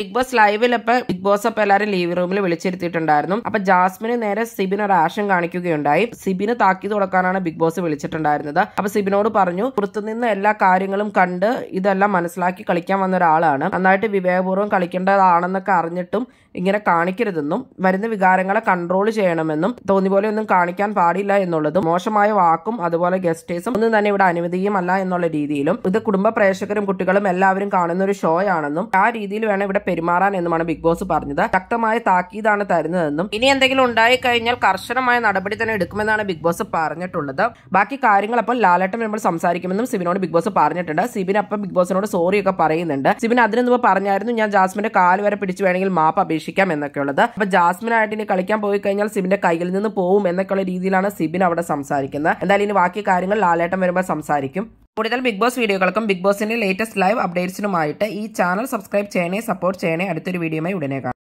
big boss ലൈവിൽ അപ്പൊ big boss അപ്പൊ എല്ലാരും ലീവ് റൂമിൽ വിളിച്ചിരുത്തിയിട്ടുണ്ടായിരുന്നു അപ്പൊ ജാസ്മിന് നേരെ സിബിൻ ഒരു ആശം കാണിക്കുകയുണ്ടായി സിബിന് താക്കീത് കൊടുക്കാനാണ് ബിഗ് ബോസ് വിളിച്ചിട്ടുണ്ടായിരുന്നത് അപ്പൊ സിബിനോട് പറഞ്ഞു പുറത്തുനിന്ന് എല്ലാ കാര്യങ്ങളും കണ്ട് ഇതെല്ലാം മനസ്സിലാക്കി കളിക്കാൻ വന്ന ഒരാളാണ് നന്നായിട്ട് വിവേകപൂർവ്വം കളിക്കേണ്ടതാണെന്നൊക്കെ അറിഞ്ഞിട്ടും ഇങ്ങനെ കാണിക്കരുതെന്നും വരുന്ന വികാരങ്ങളെ കൺട്രോൾ ചെയ്യണമെന്നും തോന്നി പോലെ ഒന്നും കാണിക്കാൻ പാടില്ല എന്നുള്ളതും മോശമായ വാക്കും അതുപോലെ ഗസ്റ്റേഴ്സും ഒന്നും തന്നെ ഇവിടെ അനുവദീയമല്ല എന്നുള്ള രീതിയിലും ഇത് കുടുംബ പ്രേക്ഷകരും കുട്ടികളും എല്ലാവരും കാണുന്ന ഒരു ഷോ ആണെന്നും ആ രീതിയിൽ വേണം ഇവിടെ പെരുമാറാൻ എന്നുമാണ് ബിഗ് ബോസ് പറഞ്ഞത് ശക്തമായ താക്കീതാണ് തരുന്നതെന്നും ഇനി എന്തെങ്കിലും ഉണ്ടായി കഴിഞ്ഞാൽ കർശനമായ നടപടി തന്നെ എടുക്കുമെന്നാണ് ബിഗ് ബോസ് പറഞ്ഞിട്ടുള്ളത് ബാക്കി കാര്യങ്ങൾ അപ്പോൾ ലാലേട്ടൻ വരുമ്പോൾ സംസാരിക്കുമെന്നും സിബിനോട് ബിഗ് ബോസ് പറഞ്ഞിട്ടുണ്ട് സിബിൻ അപ്പം ബിഗ് ബോസിനോട് സോറി ഒക്കെ പറയുന്നുണ്ട് സിബിൻ അതിനൊന്നും പറഞ്ഞായിരുന്നു ഞാൻ ജാസ്മിന്റെ കാല് വരെ പിടിച്ചു വേണമെങ്കിൽ മാപ്പ് അപേക്ഷിക്കാം എന്നൊക്കെ ഉള്ളത് അപ്പൊ ജാസ്മിനായിട്ട് ഇനി കളിക്കാൻ പോയി കഴിഞ്ഞാൽ സിബിന്റെ കയ്യിൽ നിന്ന് പോവും എന്നൊക്കെയുള്ള രീതിയിലാണ് സിബിൻ അവിടെ സംസാരിക്കുന്നത് എന്തായാലും ഇനി ബാക്കി കാര്യങ്ങൾ ലാലേട്ടൻ വരുമ്പോൾ സംസാരിക്കും കൂടുതൽ ബിഗ് ബോസ് വീഡിയോകൾക്കും ബിഗ് ബോസിന്റെ ലേറ്റസ്റ്റ് ലൈവ് അപ്ഡേറ്റ്സിനുമായിട്ട് ഈ ചാനൽ സബ്സ്ക്രൈബ് ചെയ്യണേ സപ്പോർട്ട് ചെയ്യണേ അടുത്തൊരു വീഡിയോയുമായി ഉടനെ കാണാം